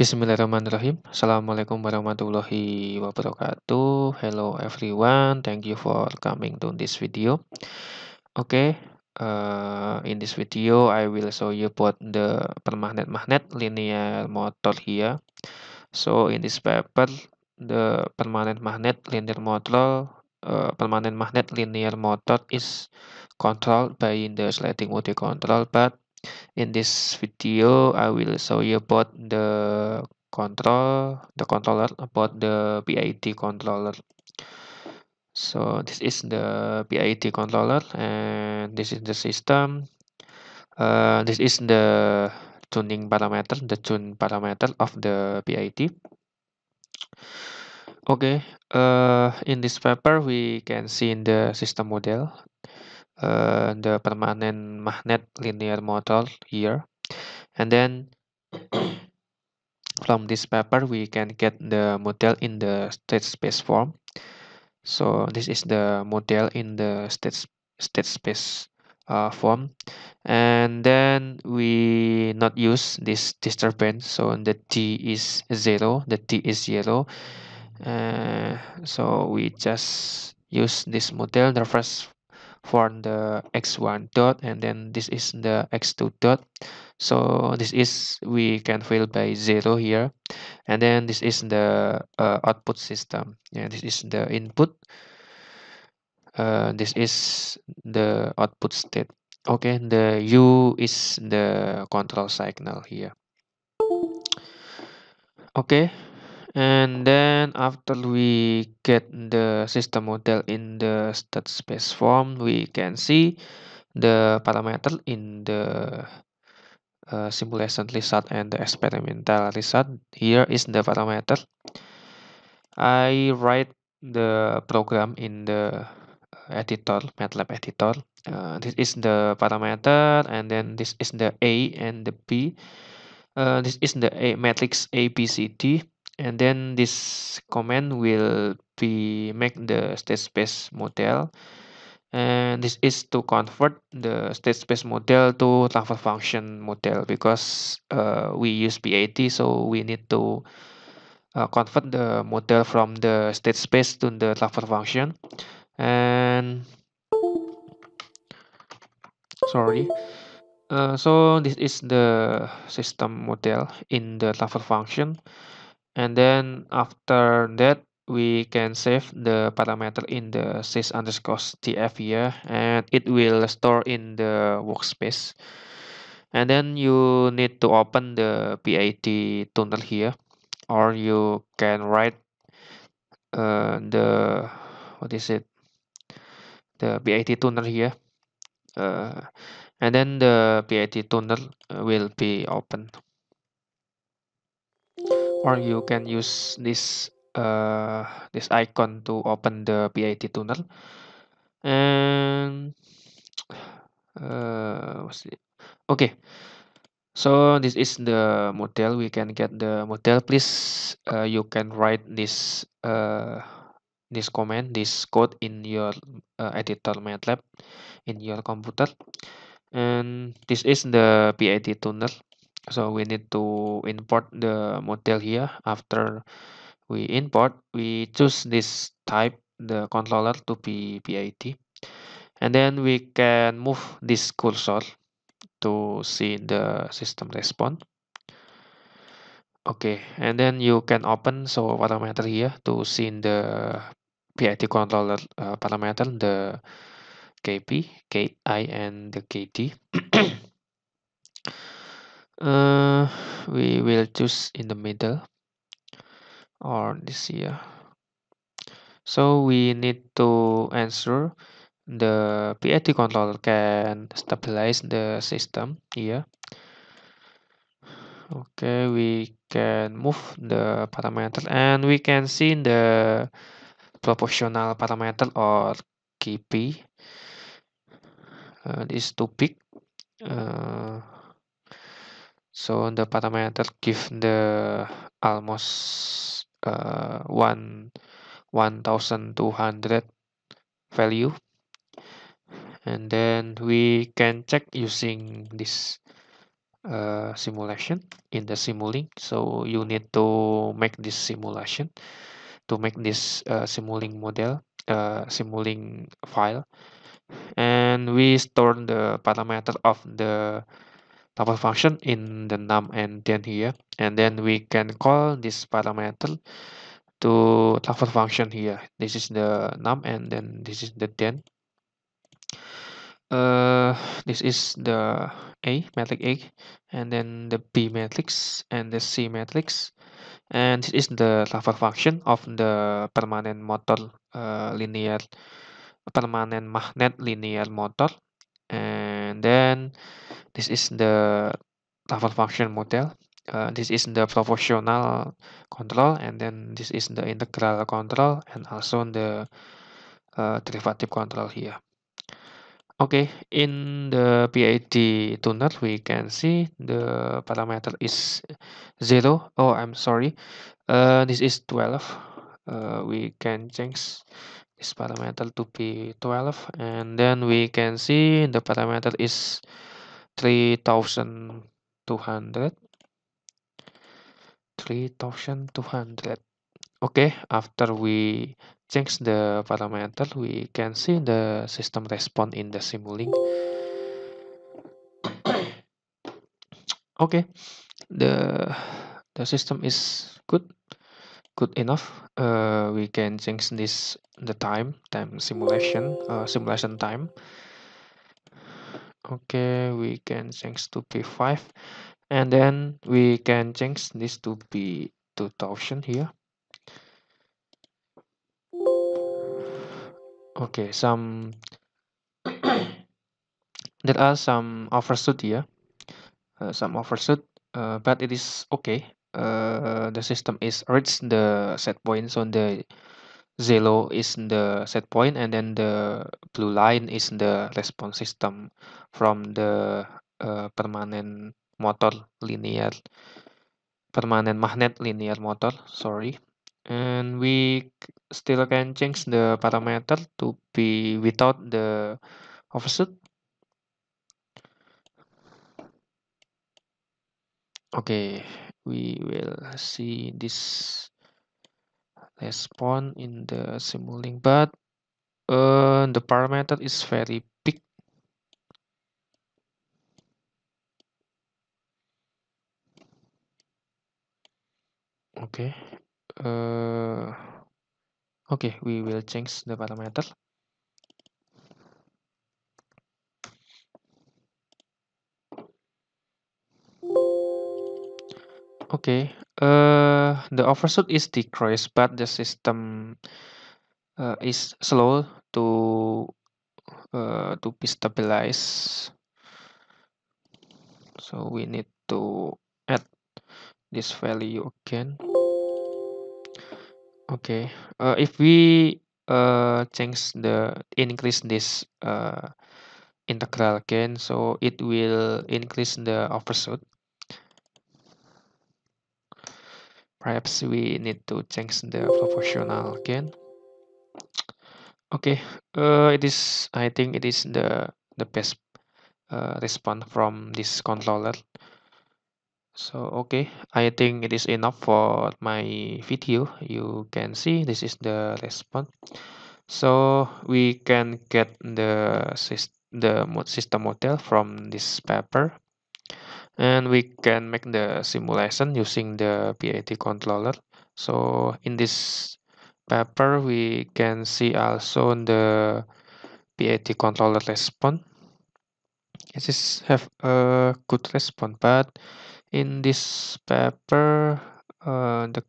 Bismillahirrahmanirrahim. Assalamualaikum warahmatullahi wabarakatuh. Hello everyone. Thank you for coming to this video. Okay, uh, eh, in this video I will show you about the permanent magnet linear motor here. So in this paper, the permanent magnet linear motor, uh, eh, permanent magnet linear motor is controlled by the sliding OD control, but in this video I will show you about the control the controller about the PID controller so this is the PID controller and this is the system uh, this is the tuning parameter the tune parameter of the PID okay uh, in this paper we can see in the system model uh, the permanent magnet linear model here and then from this paper we can get the model in the state space form so this is the model in the state state space uh, form and then we not use this disturbance so the t is zero the t is zero uh, so we just use this model the first for the x1 dot and then this is the x2 dot so this is we can fill by zero here and then this is the uh, output system and this is the input uh, this is the output state okay the u is the control signal here okay and then after we get the system model in the state space form, we can see the parameter in the uh, simulation result and the experimental result. Here is the parameter. I write the program in the editor, MATLAB editor. Uh, this is the parameter and then this is the A and the B. Uh, this is the A matrix ABCD and then this command will be make the state space model and this is to convert the state space model to transfer function model because uh, we use PAT so we need to uh, convert the model from the state space to the transfer function and sorry uh, so this is the system model in the transfer function and then after that we can save the parameter in the sys underscore tf here and it will store in the workspace and then you need to open the PAT tunnel here or you can write uh, the what is it the PAT tunnel here uh, and then the PAT tunnel will be open or you can use this uh, this icon to open the PIT tunnel and uh, what's it? okay so this is the model we can get the model please uh, you can write this uh, this command this code in your uh, editor MATLAB in your computer and this is the PIT tunnel so we need to import the model here after we import we choose this type the controller to be PID and then we can move this cursor to see the system response okay and then you can open so parameter here to see in the P I T controller uh, parameter the KP, KI and the KD uh, we will choose in the middle or this year so we need to answer the PID controller can stabilize the system here okay we can move the parameter and we can see the proportional parameter or KP uh, this is too big uh, so the parameter give the almost uh, one 1200 value and then we can check using this uh, simulation in the simulink so you need to make this simulation to make this uh, simulink model uh, simulink file and we store the parameter of the our function in the num and then here and then we can call this parameter to transfer function here this is the num and then this is the then uh, this is the a matrix a and then the b matrix and the c matrix and this is the transfer function of the permanent motor uh, linear permanent magnet linear motor and then this is the level function model. Uh, this is the proportional control, and then this is the integral control, and also the uh, derivative control here. Okay, in the PID tuner, we can see the parameter is 0. Oh, I'm sorry. Uh, this is 12. Uh, we can change this parameter to be 12. And then we can see the parameter is 3200 hundred. okay after we change the parameter we can see the system response in the simulink okay the the system is good good enough uh, we can change this the time time simulation uh, simulation time okay we can change to p5 and then we can change this to be 2000 here okay some there are some overshoot here uh, some overshoot uh, but it is okay uh, the system is reached the set points on the zero is the set point and then the blue line is the response system from the uh, permanent motor linear permanent magnet linear motor sorry and we still can change the parameter to be without the offset okay we will see this respond in the simulating, but uh, the parameter is very big. Okay. Uh, okay, we will change the parameter. Okay, Uh, the overshoot is decreased, but the system uh, is slow to uh, to be stabilized. So we need to add this value again. Okay, uh, if we uh, change the increase this uh, integral again, so it will increase the overshoot. perhaps we need to change the proportional again okay uh, it is i think it is the the best uh, response from this controller so okay i think it is enough for my video you can see this is the response so we can get the system the system model from this paper and we can make the simulation using the PAT controller so in this paper we can see also the PAT controller response it is have a good response but in this paper uh, the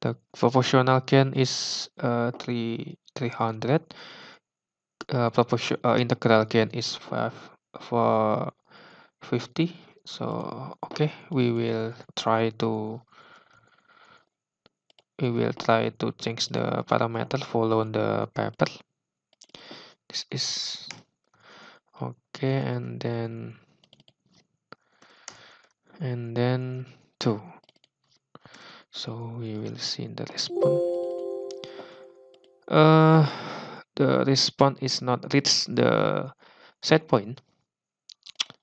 the proportional gain is uh, 3 300 uh, proportion uh, integral gain is 5 for 50 so okay we will try to we will try to change the parameter follow the paper this is okay and then and then 2 so we will see the response uh the response is not reach the set point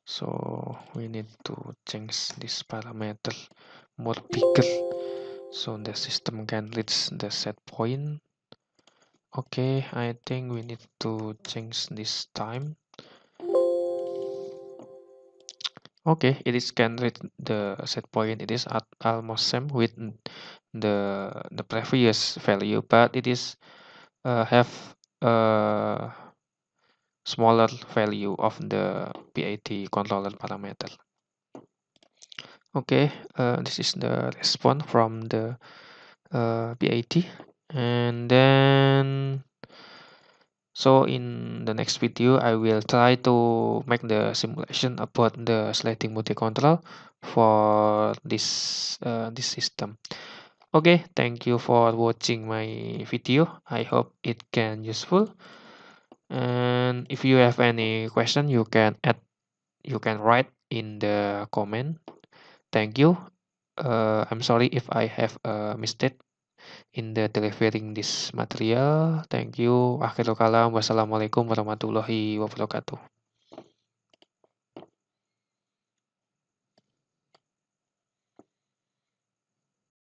so we need to change this parameter more bigger mm. so the system can reach the set point okay i think we need to change this time okay it is can reach the set point it is at almost same with the the previous value but it is uh, have uh, smaller value of the PID controller parameter okay uh, this is the response from the uh, PID and then so in the next video I will try to make the simulation about the sliding multi-control for this uh, this system okay thank you for watching my video I hope it can useful and if you have any question you can add you can write in the comment thank you uh, i'm sorry if i have a mistake in the delivering this material thank you akhirul kalam wassalamualaikum warahmatullahi wabarakatuh